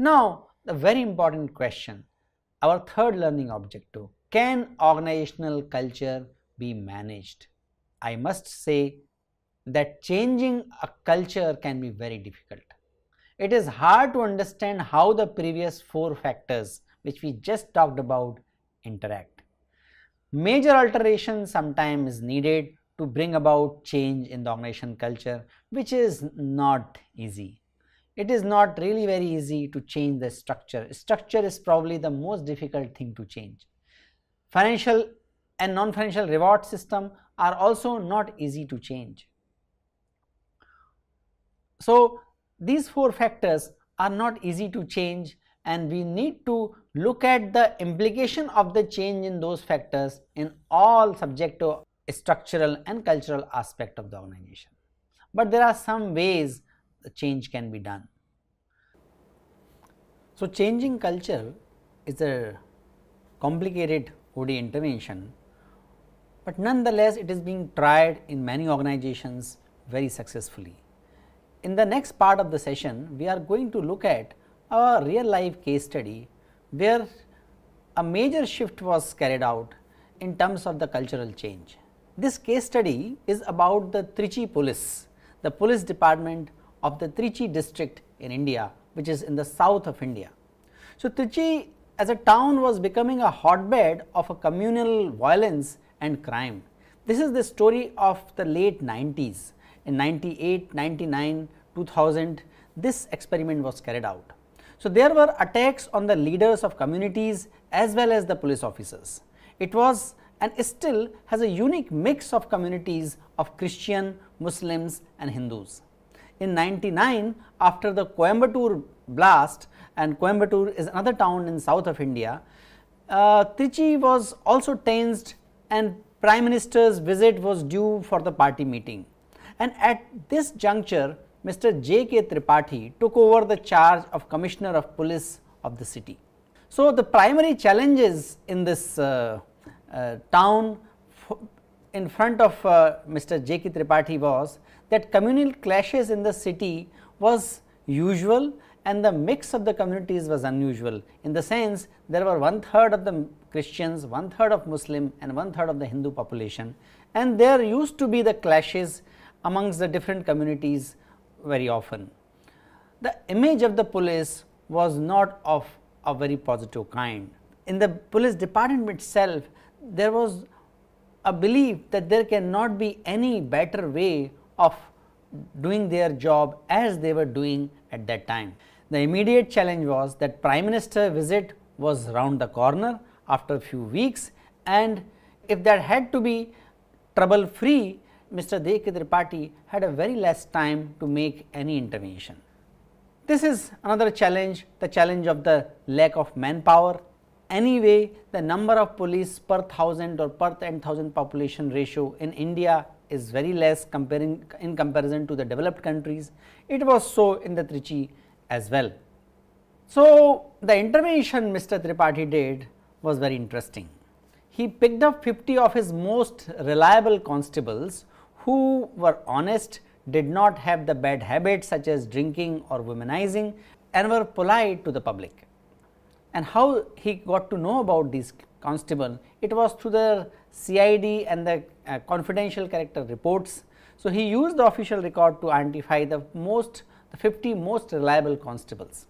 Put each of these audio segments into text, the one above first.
Now, the very important question, our third learning objective, can organizational culture be managed? I must say that changing a culture can be very difficult it is hard to understand how the previous four factors which we just talked about interact. Major alteration sometimes is needed to bring about change in the organization culture which is not easy. It is not really very easy to change the structure. Structure is probably the most difficult thing to change. Financial and non-financial reward system are also not easy to change. So, these four factors are not easy to change and we need to look at the implication of the change in those factors in all subjective structural and cultural aspect of the organization. But there are some ways the change can be done. So, changing culture is a complicated OD intervention, but nonetheless it is being tried in many organizations very successfully. In the next part of the session, we are going to look at a real life case study where a major shift was carried out in terms of the cultural change. This case study is about the Trichy police, the police department of the Trichy district in India, which is in the south of India. So, Trichy as a town was becoming a hotbed of a communal violence and crime. This is the story of the late 90s in 98, 99, 2000 this experiment was carried out. So, there were attacks on the leaders of communities as well as the police officers. It was and still has a unique mix of communities of Christian, Muslims and Hindus. In 99 after the Coimbatore blast and Coimbatore is another town in south of India, uh, Trichy was also tensed and Prime Minister's visit was due for the party meeting. And at this juncture, Mr. J. K. Tripathi took over the charge of Commissioner of Police of the city. So, the primary challenges in this uh, uh, town in front of uh, Mr. J. K. Tripathi was that communal clashes in the city was usual and the mix of the communities was unusual in the sense there were one third of the Christians, one third of Muslim and one third of the Hindu population and there used to be the clashes amongst the different communities very often. The image of the police was not of a very positive kind. In the police department itself, there was a belief that there cannot be any better way of doing their job as they were doing at that time. The immediate challenge was that Prime Minister visit was round the corner after a few weeks and if there had to be trouble free Mr. Deke Tripathi had a very less time to make any intervention. This is another challenge, the challenge of the lack of manpower. Anyway, the number of police per thousand or per 10,000 population ratio in India is very less comparing in comparison to the developed countries. It was so in the Trichy as well. So, the intervention Mr. Tripathi did was very interesting. He picked up 50 of his most reliable constables who were honest, did not have the bad habits such as drinking or womanizing and were polite to the public. And how he got to know about these constable, it was through the CID and the uh, confidential character reports. So, he used the official record to identify the most the 50 most reliable constables.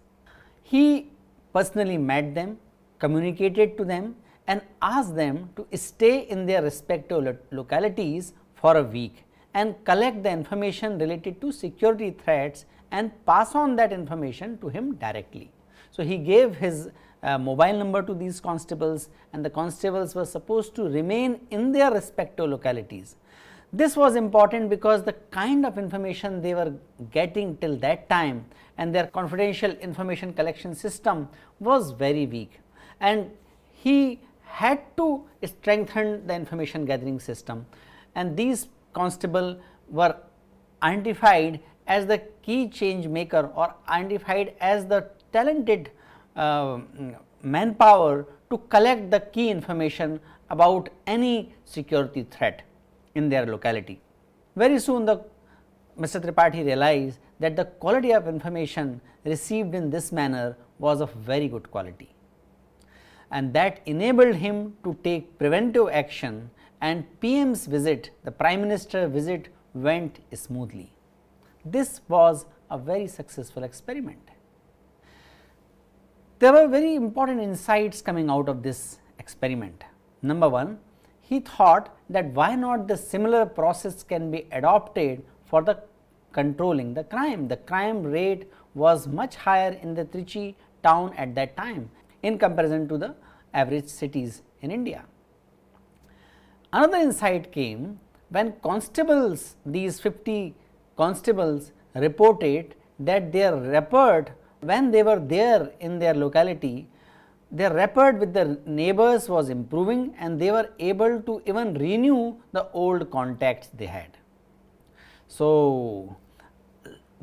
He personally met them, communicated to them and asked them to stay in their respective localities for a week and collect the information related to security threats and pass on that information to him directly. So, he gave his uh, mobile number to these constables and the constables were supposed to remain in their respective localities. This was important because the kind of information they were getting till that time and their confidential information collection system was very weak and he had to strengthen the information gathering system and these constable were identified as the key change maker or identified as the talented uh, manpower to collect the key information about any security threat in their locality. Very soon the Mr. Tripathi realized that the quality of information received in this manner was of very good quality and that enabled him to take preventive action and PM's visit, the Prime Minister visit went smoothly. This was a very successful experiment. There were very important insights coming out of this experiment. Number one, he thought that why not the similar process can be adopted for the controlling the crime. The crime rate was much higher in the Trichy town at that time in comparison to the average cities in India. Another insight came when constables, these 50 constables reported that their rapport when they were there in their locality, their rapport with the neighbors was improving and they were able to even renew the old contacts they had. So,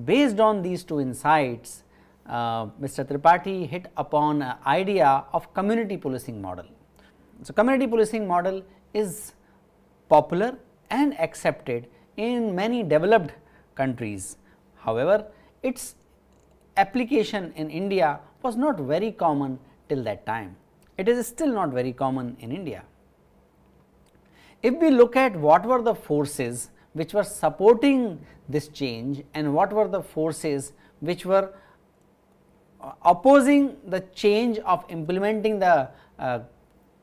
based on these two insights, uh, Mr. Tripathi hit upon an idea of community policing model. So, community policing model is popular and accepted in many developed countries. However, its application in India was not very common till that time. It is still not very common in India. If we look at what were the forces which were supporting this change and what were the forces which were uh, opposing the change of implementing the uh,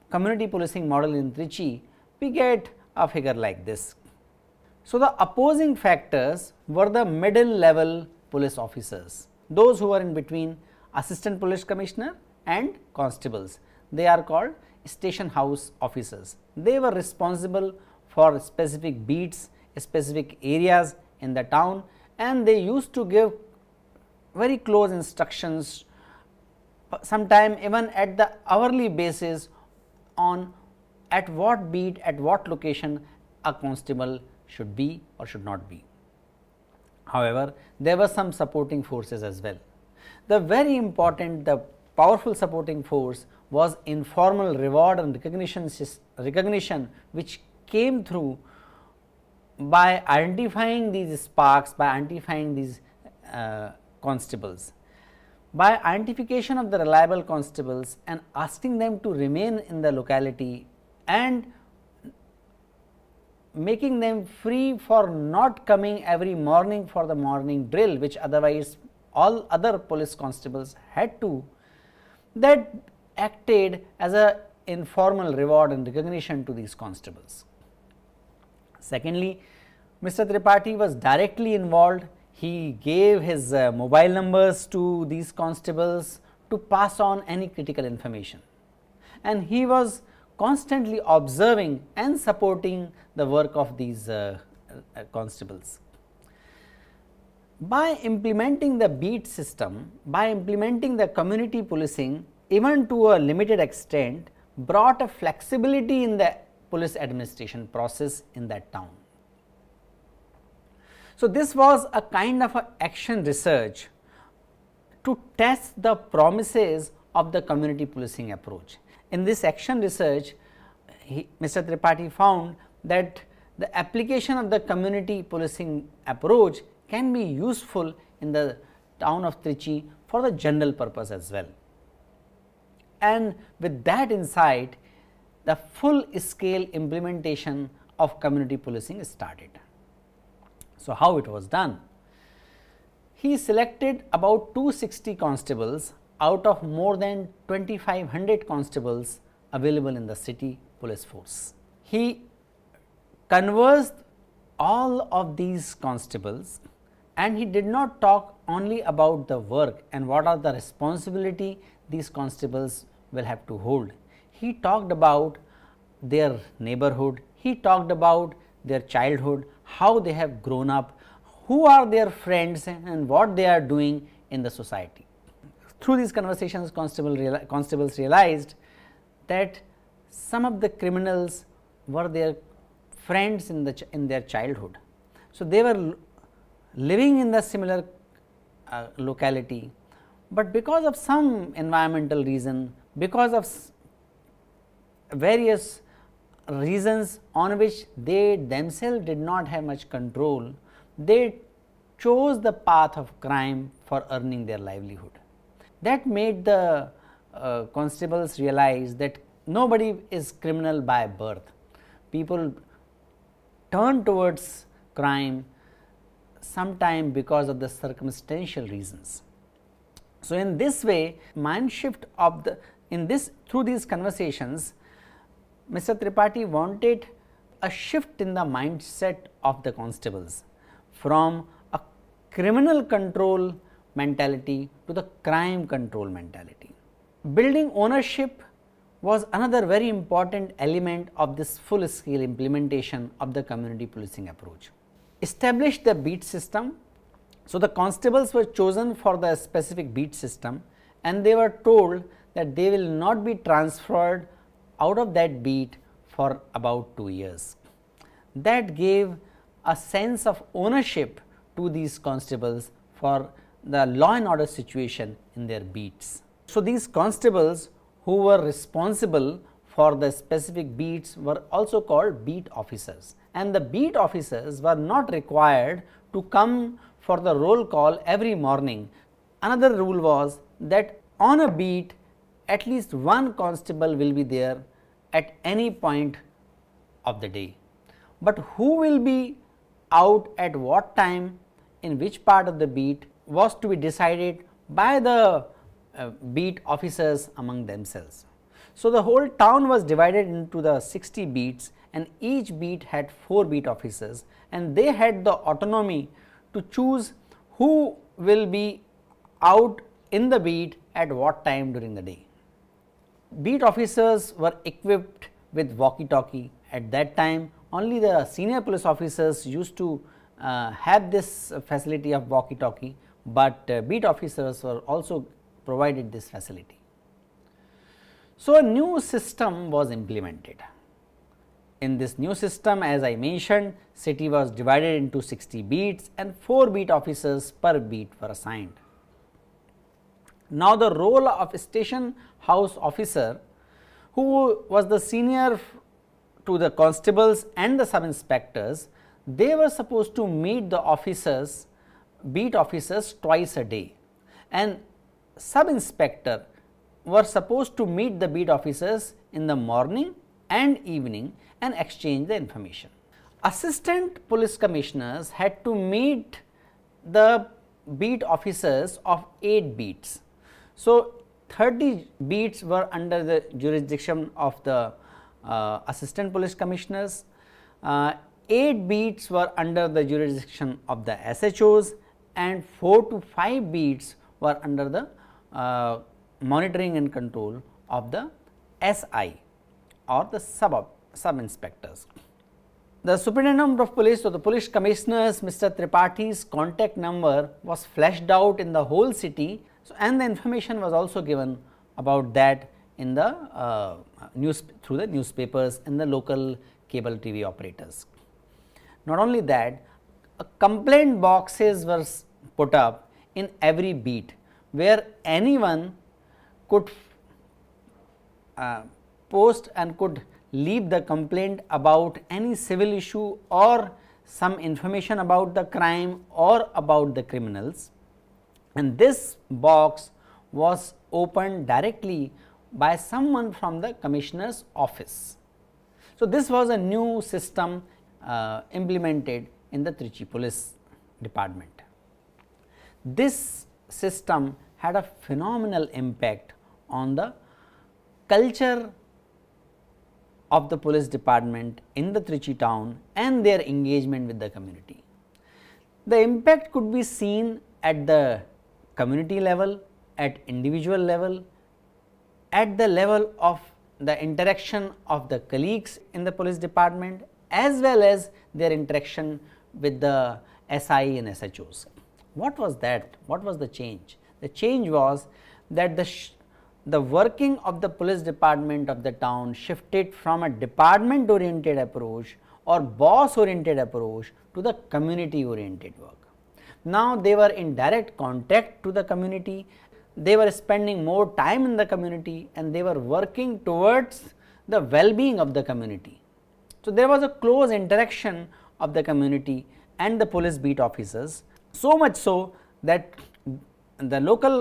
community policing model in Trichy, we get a figure like this. So, the opposing factors were the middle level police officers, those who are in between assistant police commissioner and constables. They are called station house officers. They were responsible for specific beats, specific areas in the town and they used to give very close instructions sometime even at the hourly basis on at what beat, at what location a constable should be or should not be. However, there were some supporting forces as well. The very important, the powerful supporting force was informal reward and recognition, recognition which came through by identifying these sparks, by identifying these uh, constables. By identification of the reliable constables and asking them to remain in the locality and making them free for not coming every morning for the morning drill which otherwise all other police constables had to that acted as a informal reward and recognition to these constables. Secondly, Mr. Tripathi was directly involved. He gave his uh, mobile numbers to these constables to pass on any critical information and he was constantly observing and supporting the work of these uh, uh, constables. By implementing the beat system, by implementing the community policing even to a limited extent brought a flexibility in the police administration process in that town. So, this was a kind of a action research to test the promises of the community policing approach in this action research, he, Mr. Tripathi found that the application of the community policing approach can be useful in the town of Trichy for the general purpose as well. And with that insight, the full scale implementation of community policing started. So, how it was done? He selected about 260 constables out of more than 2500 constables available in the city police force. He conversed all of these constables and he did not talk only about the work and what are the responsibility these constables will have to hold. He talked about their neighborhood, he talked about their childhood, how they have grown up, who are their friends and what they are doing in the society. Through these conversations, constable reali constables realized that some of the criminals were their friends in, the in their childhood. So, they were living in the similar uh, locality, but because of some environmental reason, because of various reasons on which they themselves did not have much control, they chose the path of crime for earning their livelihood. That made the uh, constables realize that nobody is criminal by birth. People turn towards crime sometime because of the circumstantial reasons. So, in this way mind shift of the in this through these conversations Mr. Tripathi wanted a shift in the mindset of the constables from a criminal control mentality to the crime control mentality. Building ownership was another very important element of this full scale implementation of the community policing approach. Established the beat system. So, the constables were chosen for the specific beat system and they were told that they will not be transferred out of that beat for about 2 years. That gave a sense of ownership to these constables for the law and order situation in their beats. So, these constables who were responsible for the specific beats were also called beat officers and the beat officers were not required to come for the roll call every morning. Another rule was that on a beat at least one constable will be there at any point of the day. But who will be out at what time in which part of the beat was to be decided by the uh, beat officers among themselves. So, the whole town was divided into the 60 beats and each beat had 4 beat officers and they had the autonomy to choose who will be out in the beat at what time during the day. Beat officers were equipped with walkie-talkie. At that time, only the senior police officers used to uh, have this facility of walkie-talkie but uh, beat officers were also provided this facility. So, a new system was implemented. In this new system as I mentioned city was divided into 60 beats and 4 beat officers per beat were assigned. Now, the role of station house officer who was the senior to the constables and the sub inspectors, they were supposed to meet the officers beat officers twice a day and sub inspector were supposed to meet the beat officers in the morning and evening and exchange the information. Assistant police commissioners had to meet the beat officers of 8 beats. So, 30 beats were under the jurisdiction of the uh, assistant police commissioners, uh, 8 beats were under the jurisdiction of the SHOs and 4 to 5 beats were under the uh, monitoring and control of the SI or the sub, sub inspectors. The superintendent of police or the police commissioners Mr. Tripathi,'s contact number was flashed out in the whole city so, and the information was also given about that in the uh, news through the newspapers and the local cable TV operators. Not only that, a complaint boxes were put up in every beat where anyone could uh, post and could leave the complaint about any civil issue or some information about the crime or about the criminals and this box was opened directly by someone from the commissioner's office. So, this was a new system uh, implemented in the Trichy police department. This system had a phenomenal impact on the culture of the police department in the Trichy town and their engagement with the community. The impact could be seen at the community level, at individual level, at the level of the interaction of the colleagues in the police department as well as their interaction with the SI and SHOs. What was that? What was the change? The change was that the, the working of the police department of the town shifted from a department oriented approach or boss oriented approach to the community oriented work. Now, they were in direct contact to the community, they were spending more time in the community and they were working towards the well being of the community. So, there was a close interaction of the community and the police beat officers. So much so that the local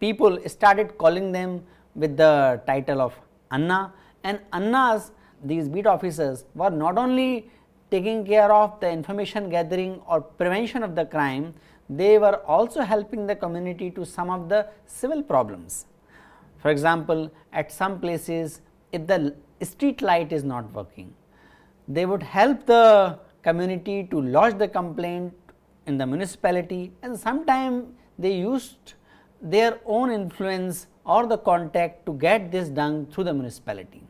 people started calling them with the title of Anna and Annas these beat officers were not only taking care of the information gathering or prevention of the crime, they were also helping the community to some of the civil problems. For example, at some places if the street light is not working, they would help the community to lodge the complaint in the municipality and sometimes they used their own influence or the contact to get this done through the municipality.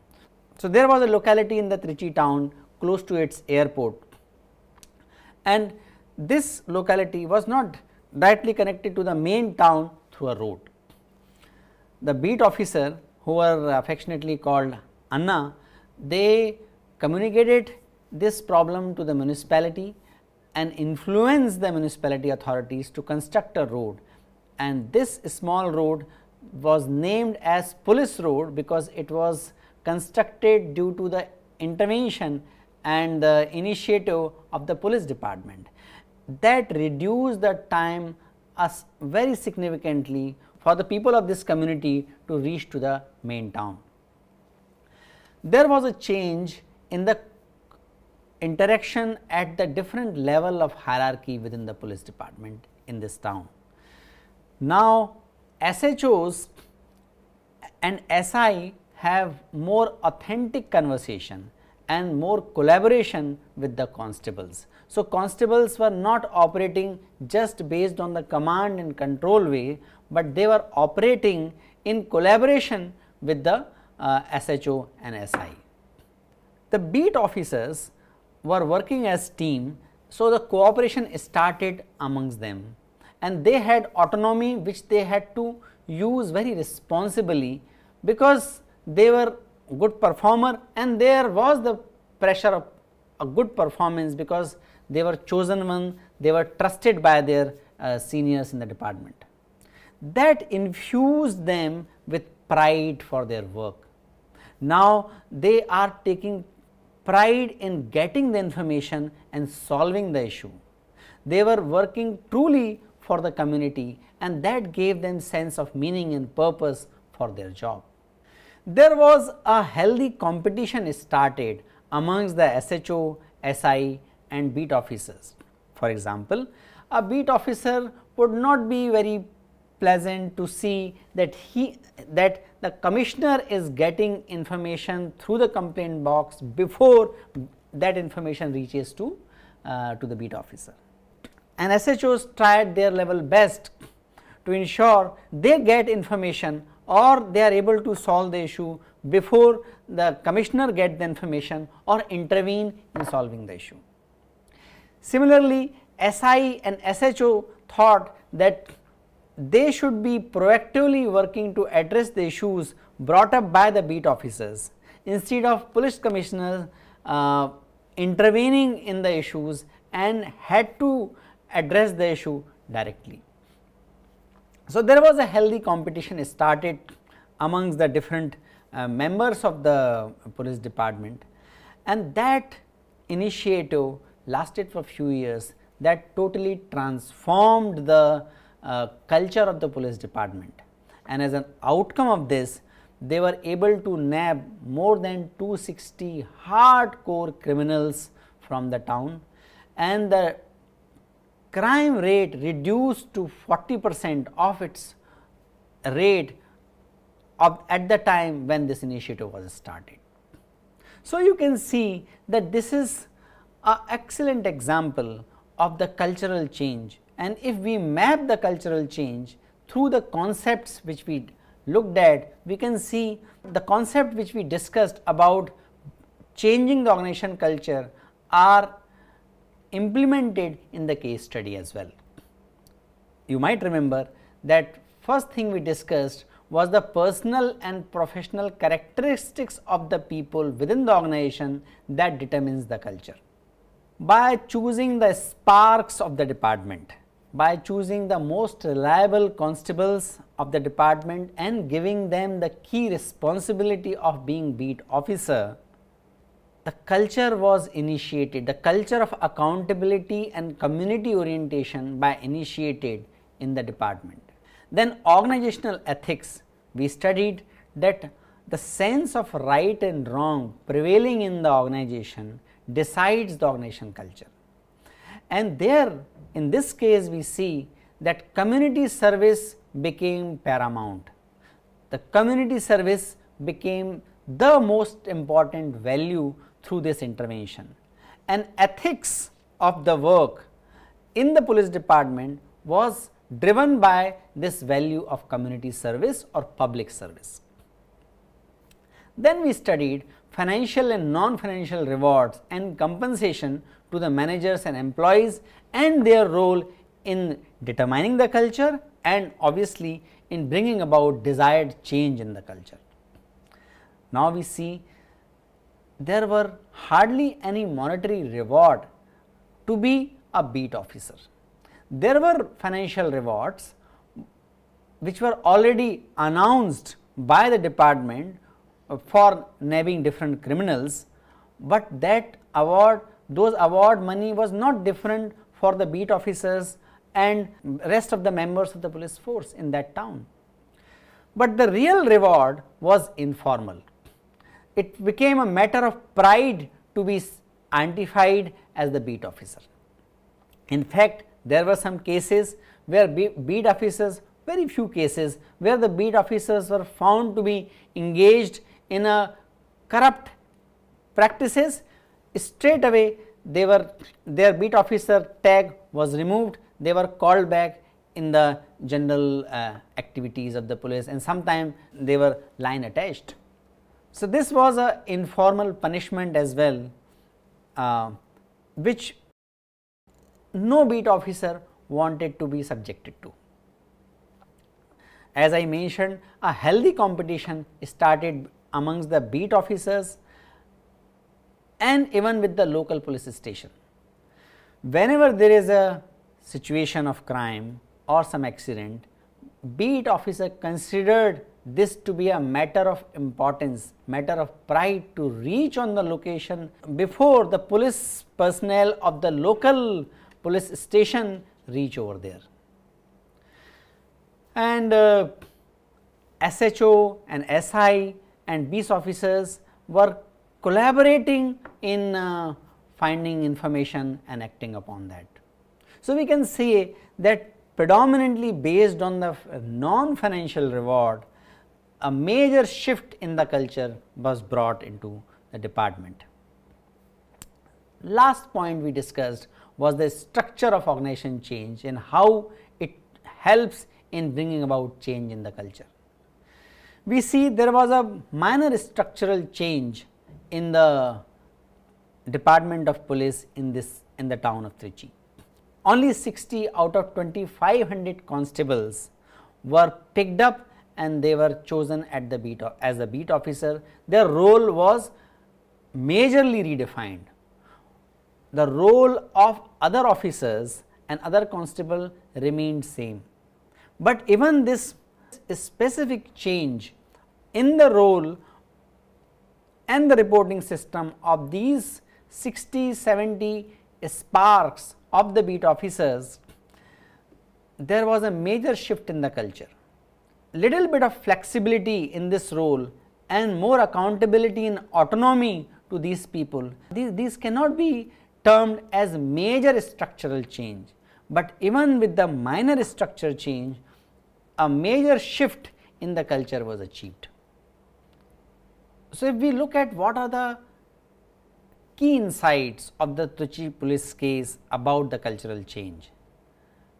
So, there was a locality in the Trichy town close to its airport and this locality was not directly connected to the main town through a road. The beat officer who were affectionately called Anna, they communicated this problem to the municipality and influence the municipality authorities to construct a road and this small road was named as police road because it was constructed due to the intervention and the initiative of the police department that reduced the time as very significantly for the people of this community to reach to the main town. There was a change in the interaction at the different level of hierarchy within the police department in this town. Now, SHOs and SI have more authentic conversation and more collaboration with the constables. So, constables were not operating just based on the command and control way, but they were operating in collaboration with the uh, SHO and SI. The beat officers were working as team, so the cooperation started amongst them and they had autonomy which they had to use very responsibly because they were good performer and there was the pressure of a good performance because they were chosen one, they were trusted by their uh, seniors in the department. That infused them with pride for their work. Now, they are taking pride in getting the information and solving the issue. They were working truly for the community and that gave them sense of meaning and purpose for their job. There was a healthy competition started amongst the SHO, SI and beat officers. For example, a beat officer would not be very pleasant to see that he that the commissioner is getting information through the complaint box before that information reaches to uh, to the beat officer. And SHOs tried their level best to ensure they get information or they are able to solve the issue before the commissioner get the information or intervene in solving the issue. Similarly, SI and SHO thought that they should be proactively working to address the issues brought up by the beat officers instead of police commissioners uh, intervening in the issues and had to address the issue directly. So, there was a healthy competition started amongst the different uh, members of the police department and that initiative lasted for few years that totally transformed the culture of the police department. And as an outcome of this, they were able to nab more than 260 hardcore criminals from the town and the crime rate reduced to 40 percent of its rate of at the time when this initiative was started. So, you can see that this is an excellent example of the cultural change and if we map the cultural change through the concepts which we looked at, we can see the concept which we discussed about changing the organization culture are implemented in the case study as well. You might remember that first thing we discussed was the personal and professional characteristics of the people within the organization that determines the culture. By choosing the sparks of the department, by choosing the most reliable constables of the department and giving them the key responsibility of being beat officer, the culture was initiated, the culture of accountability and community orientation by initiated in the department. Then organizational ethics, we studied that the sense of right and wrong prevailing in the organization decides the organization culture. And there in this case we see that community service became paramount. The community service became the most important value through this intervention. And ethics of the work in the police department was driven by this value of community service or public service. Then we studied financial and non-financial rewards and compensation to the managers and employees and their role in determining the culture and obviously in bringing about desired change in the culture. Now, we see there were hardly any monetary reward to be a beat officer. There were financial rewards which were already announced by the department for nabbing different criminals, but that award those award money was not different for the beat officers and rest of the members of the police force in that town. But the real reward was informal. It became a matter of pride to be identified as the beat officer. In fact, there were some cases where beat officers, very few cases where the beat officers were found to be engaged in a corrupt practices straight away they were their beat officer tag was removed they were called back in the general uh, activities of the police and sometime they were line attached. So, this was a informal punishment as well uh, which no beat officer wanted to be subjected to. As I mentioned a healthy competition started amongst the beat officers and even with the local police station. Whenever there is a situation of crime or some accident, beat officer considered this to be a matter of importance, matter of pride to reach on the location before the police personnel of the local police station reach over there. And uh, SHO and SI and BIS officers were collaborating in uh, finding information and acting upon that. So, we can say that predominantly based on the non-financial reward, a major shift in the culture was brought into the department. Last point we discussed was the structure of organization change and how it helps in bringing about change in the culture. We see there was a minor structural change in the department of police in this in the town of Trichy. Only 60 out of 2500 constables were picked up and they were chosen at the beat as a beat officer. Their role was majorly redefined. The role of other officers and other constable remained same. But even this specific change in the role and the reporting system of these 60, 70 sparks of the beat officers, there was a major shift in the culture. Little bit of flexibility in this role and more accountability and autonomy to these people. These, these cannot be termed as major structural change, but even with the minor structure change, a major shift in the culture was achieved. So, if we look at what are the key insights of the Trichy police case about the cultural change,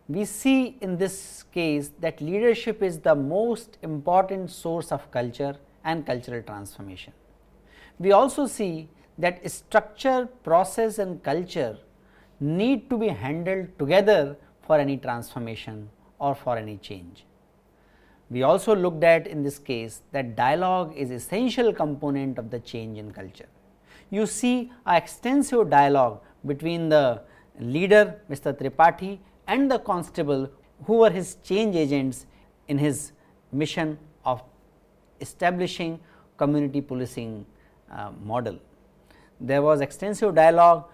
we see in this case that leadership is the most important source of culture and cultural transformation. We also see that structure, process and culture need to be handled together for any transformation or for any change. We also looked at in this case that dialogue is essential component of the change in culture. You see a extensive dialogue between the leader Mr. Tripathi and the constable who were his change agents in his mission of establishing community policing uh, model. There was extensive dialogue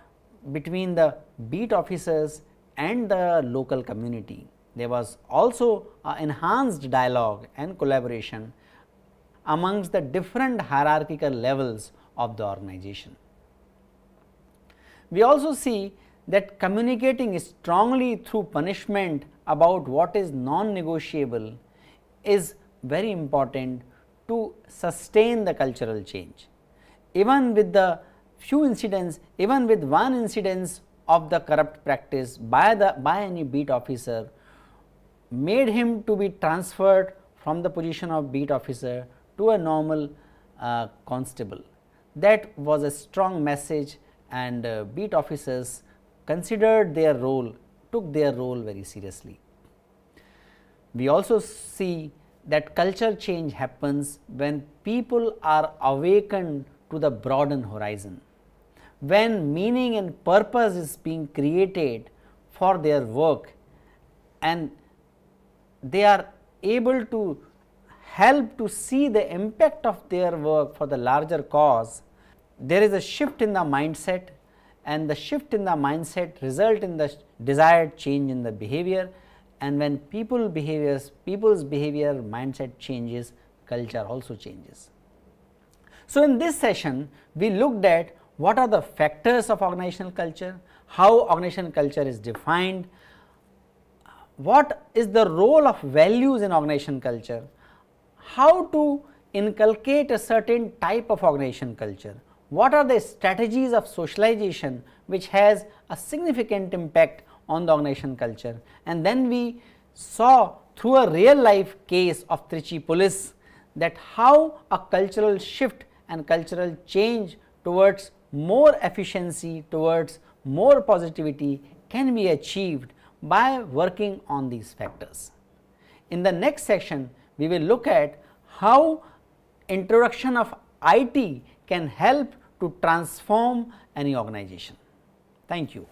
between the beat officers and the local community. There was also enhanced dialogue and collaboration amongst the different hierarchical levels of the organization. We also see that communicating strongly through punishment about what is non-negotiable is very important to sustain the cultural change. Even with the few incidents, even with one incidence of the corrupt practice by the by any beat officer made him to be transferred from the position of beat officer to a normal uh, constable. That was a strong message and uh, beat officers considered their role, took their role very seriously. We also see that culture change happens when people are awakened to the broadened horizon, when meaning and purpose is being created for their work and they are able to help to see the impact of their work for the larger cause, there is a shift in the mindset and the shift in the mindset result in the desired change in the behavior and when people behaviors, people's behavior mindset changes, culture also changes. So, in this session we looked at what are the factors of organizational culture, how organizational culture is defined, what is the role of values in organization culture, how to inculcate a certain type of organization culture, what are the strategies of socialization which has a significant impact on the organization culture. And then we saw through a real life case of Trichy police that how a cultural shift and cultural change towards more efficiency, towards more positivity can be achieved by working on these factors. In the next section, we will look at how introduction of IT can help to transform any organization. Thank you.